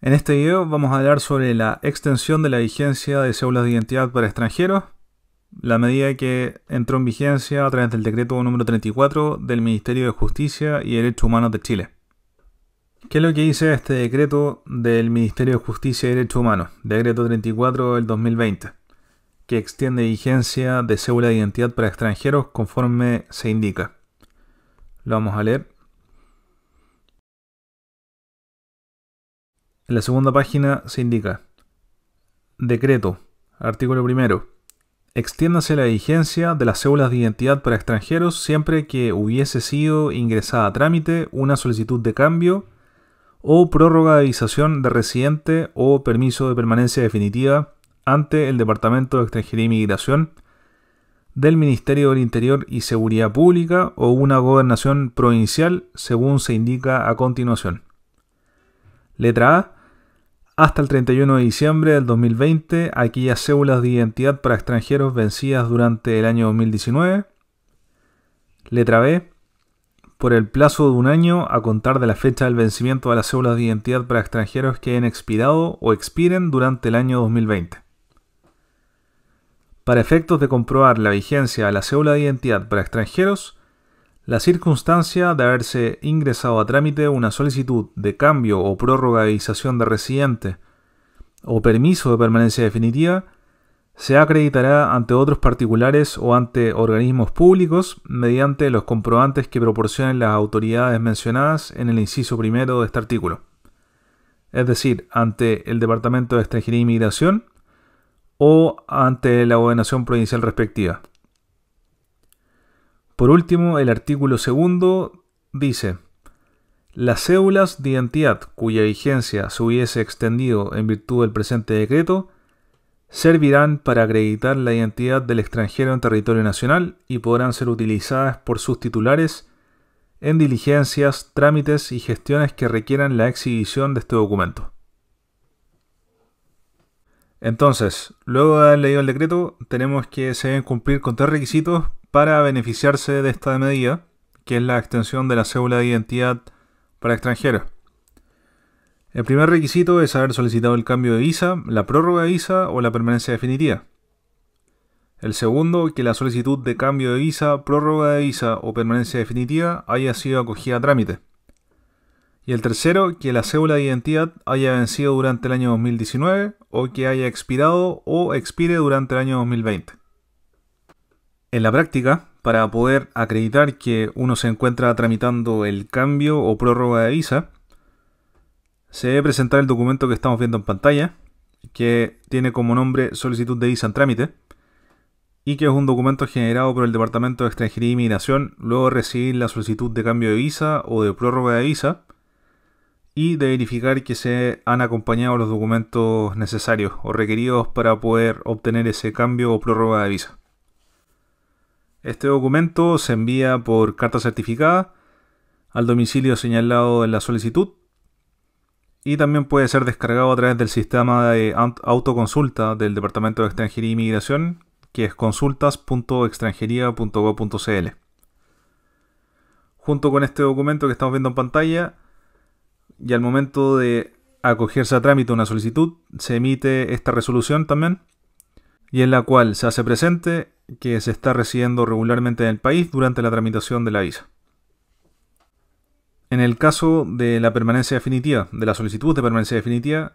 En este video vamos a hablar sobre la extensión de la vigencia de células de identidad para extranjeros, la medida que entró en vigencia a través del decreto número 34 del Ministerio de Justicia y Derechos Humanos de Chile. ¿Qué es lo que dice este decreto del Ministerio de Justicia y Derechos Humanos? Decreto 34 del 2020 que extiende vigencia de cédula de identidad para extranjeros conforme se indica. Lo vamos a leer. En la segunda página se indica Decreto, artículo primero. Extiéndase la vigencia de las cédulas de identidad para extranjeros siempre que hubiese sido ingresada a trámite una solicitud de cambio o prórroga de visación de residente o permiso de permanencia definitiva ante el Departamento de Extranjería y e Migración del Ministerio del Interior y Seguridad Pública o una gobernación provincial, según se indica a continuación. Letra A. Hasta el 31 de diciembre del 2020, aquellas cédulas de identidad para extranjeros vencidas durante el año 2019. Letra B. Por el plazo de un año a contar de la fecha del vencimiento de las cédulas de identidad para extranjeros que hayan expirado o expiren durante el año 2020. Para efectos de comprobar la vigencia de la cédula de identidad para extranjeros, la circunstancia de haberse ingresado a trámite una solicitud de cambio o prórroga de visación de residente o permiso de permanencia definitiva se acreditará ante otros particulares o ante organismos públicos mediante los comprobantes que proporcionen las autoridades mencionadas en el inciso primero de este artículo. Es decir, ante el Departamento de Extranjería e Inmigración, o ante la gobernación provincial respectiva. Por último, el artículo segundo dice, las cédulas de identidad cuya vigencia se hubiese extendido en virtud del presente decreto servirán para acreditar la identidad del extranjero en territorio nacional y podrán ser utilizadas por sus titulares en diligencias, trámites y gestiones que requieran la exhibición de este documento. Entonces, luego de haber leído el decreto, tenemos que se deben cumplir con tres requisitos para beneficiarse de esta medida, que es la extensión de la cédula de identidad para extranjeros. El primer requisito es haber solicitado el cambio de visa, la prórroga de visa o la permanencia definitiva. El segundo, que la solicitud de cambio de visa, prórroga de visa o permanencia definitiva haya sido acogida a trámite. Y el tercero, que la cédula de identidad haya vencido durante el año 2019 o que haya expirado o expire durante el año 2020. En la práctica, para poder acreditar que uno se encuentra tramitando el cambio o prórroga de visa, se debe presentar el documento que estamos viendo en pantalla, que tiene como nombre Solicitud de Visa en Trámite, y que es un documento generado por el Departamento de Extranjería y Migración luego de recibir la solicitud de cambio de visa o de prórroga de visa, y de verificar que se han acompañado los documentos necesarios o requeridos para poder obtener ese cambio o prórroga de visa. Este documento se envía por carta certificada al domicilio señalado en la solicitud y también puede ser descargado a través del sistema de autoconsulta del Departamento de Extranjería e Inmigración que es consultas.extranjería.gov.cl. Junto con este documento que estamos viendo en pantalla, y al momento de acogerse a trámite una solicitud, se emite esta resolución también, y en la cual se hace presente que se está residiendo regularmente en el país durante la tramitación de la visa. En el caso de la permanencia definitiva, de la solicitud de permanencia definitiva,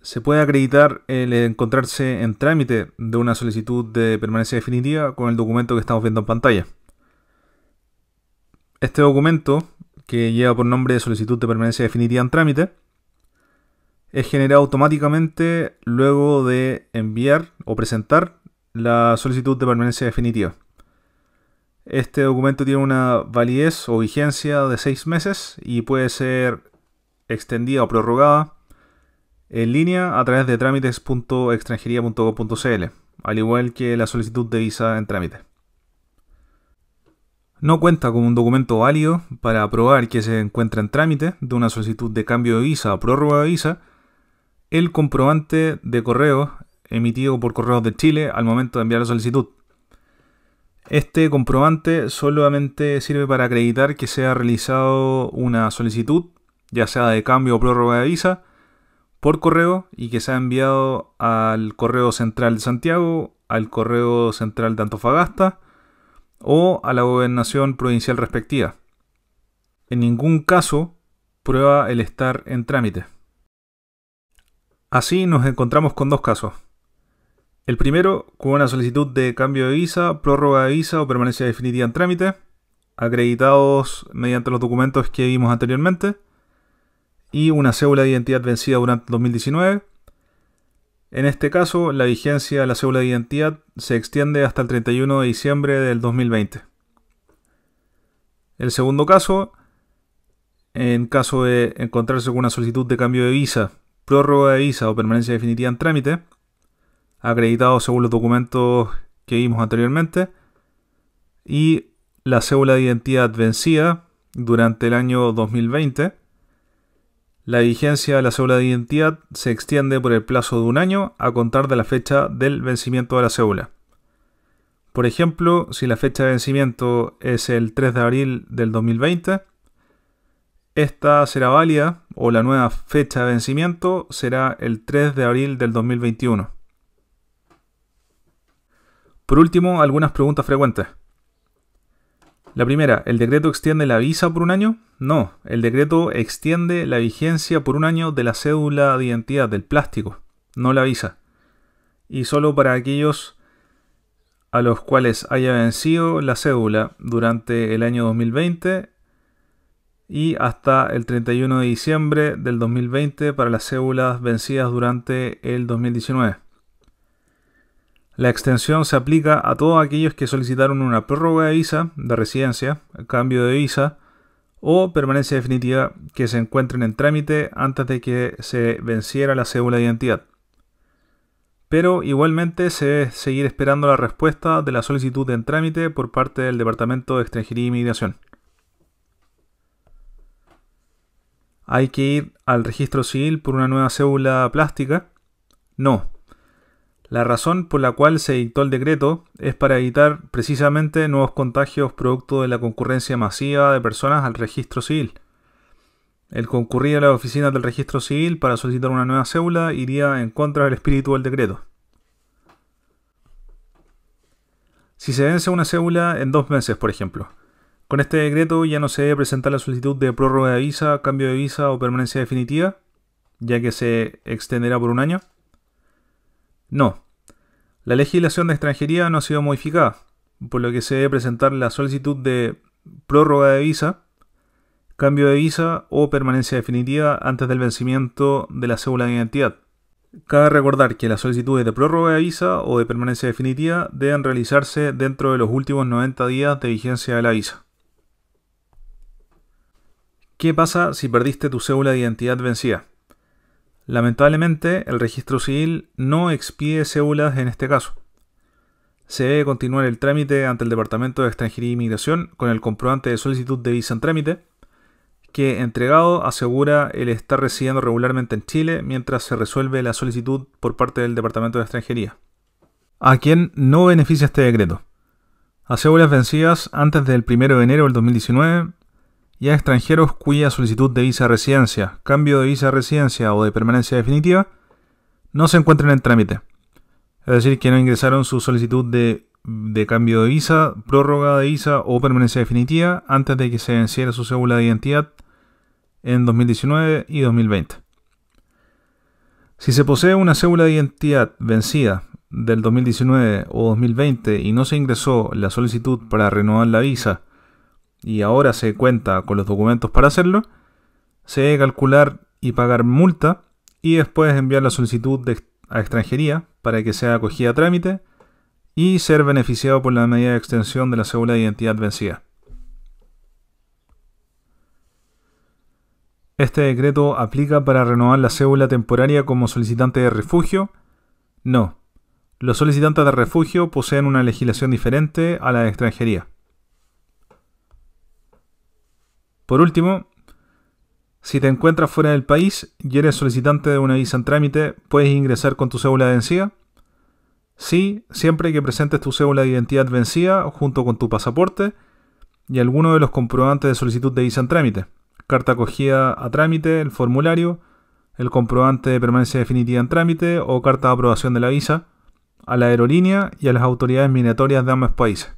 se puede acreditar el encontrarse en trámite de una solicitud de permanencia definitiva con el documento que estamos viendo en pantalla. Este documento que lleva por nombre de solicitud de permanencia definitiva en trámite, es generado automáticamente luego de enviar o presentar la solicitud de permanencia definitiva. Este documento tiene una validez o vigencia de seis meses y puede ser extendida o prorrogada en línea a través de trámites.extranjería.gov.cl, al igual que la solicitud de visa en trámite no cuenta con un documento válido para probar que se encuentra en trámite de una solicitud de cambio de visa o prórroga de visa, el comprobante de correo emitido por Correos de Chile al momento de enviar la solicitud. Este comprobante solamente sirve para acreditar que se ha realizado una solicitud, ya sea de cambio o prórroga de visa, por correo y que se ha enviado al correo central de Santiago, al correo central de Antofagasta, o a la gobernación provincial respectiva. En ningún caso prueba el estar en trámite. Así nos encontramos con dos casos. El primero, con una solicitud de cambio de visa, prórroga de visa o permanencia definitiva en trámite, acreditados mediante los documentos que vimos anteriormente, y una cédula de identidad vencida durante 2019 en este caso, la vigencia de la cédula de identidad se extiende hasta el 31 de diciembre del 2020. El segundo caso, en caso de encontrarse con una solicitud de cambio de visa, prórroga de visa o permanencia definitiva en trámite, acreditado según los documentos que vimos anteriormente, y la cédula de identidad vencida durante el año 2020, la vigencia de la cédula de identidad se extiende por el plazo de un año a contar de la fecha del vencimiento de la cédula. Por ejemplo, si la fecha de vencimiento es el 3 de abril del 2020, esta será válida o la nueva fecha de vencimiento será el 3 de abril del 2021. Por último, algunas preguntas frecuentes. La primera, ¿el decreto extiende la visa por un año? No, el decreto extiende la vigencia por un año de la cédula de identidad, del plástico, no la visa. Y solo para aquellos a los cuales haya vencido la cédula durante el año 2020 y hasta el 31 de diciembre del 2020 para las cédulas vencidas durante el 2019. La extensión se aplica a todos aquellos que solicitaron una prórroga de visa, de residencia, cambio de visa o permanencia definitiva que se encuentren en trámite antes de que se venciera la cédula de identidad. Pero igualmente se debe seguir esperando la respuesta de la solicitud en trámite por parte del Departamento de Extranjería y Migración. Hay que ir al registro civil por una nueva cédula plástica. No, la razón por la cual se dictó el decreto es para evitar precisamente nuevos contagios producto de la concurrencia masiva de personas al registro civil. El concurrir a las oficinas del registro civil para solicitar una nueva cédula iría en contra del espíritu del decreto. Si se vence una cédula en dos meses, por ejemplo, con este decreto ya no se debe presentar la solicitud de prórroga de visa, cambio de visa o permanencia definitiva, ya que se extenderá por un año. No. La legislación de extranjería no ha sido modificada, por lo que se debe presentar la solicitud de prórroga de visa, cambio de visa o permanencia definitiva antes del vencimiento de la cédula de identidad. Cabe recordar que las solicitudes de prórroga de visa o de permanencia definitiva deben realizarse dentro de los últimos 90 días de vigencia de la visa. ¿Qué pasa si perdiste tu cédula de identidad vencida? Lamentablemente, el registro civil no expide cédulas en este caso. Se debe continuar el trámite ante el Departamento de Extranjería y e Inmigración con el comprobante de solicitud de visa en trámite, que entregado asegura el estar residiendo regularmente en Chile mientras se resuelve la solicitud por parte del Departamento de Extranjería. ¿A quién no beneficia este decreto? A cédulas vencidas antes del 1 de enero del 2019 y a extranjeros cuya solicitud de visa residencia, cambio de visa residencia o de permanencia definitiva no se encuentren en trámite. Es decir, que no ingresaron su solicitud de, de cambio de visa, prórroga de visa o permanencia definitiva antes de que se venciera su cédula de identidad en 2019 y 2020. Si se posee una cédula de identidad vencida del 2019 o 2020 y no se ingresó la solicitud para renovar la visa y ahora se cuenta con los documentos para hacerlo, se debe calcular y pagar multa y después enviar la solicitud a extranjería para que sea acogida a trámite y ser beneficiado por la medida de extensión de la cédula de identidad vencida. Este decreto aplica para renovar la cédula temporaria como solicitante de refugio. No. Los solicitantes de refugio poseen una legislación diferente a la de extranjería. Por último, si te encuentras fuera del país y eres solicitante de una visa en trámite, ¿puedes ingresar con tu cédula vencida? Sí, siempre que presentes tu cédula de identidad vencida junto con tu pasaporte y alguno de los comprobantes de solicitud de visa en trámite. Carta acogida a trámite, el formulario, el comprobante de permanencia definitiva en trámite o carta de aprobación de la visa a la aerolínea y a las autoridades migratorias de ambos países.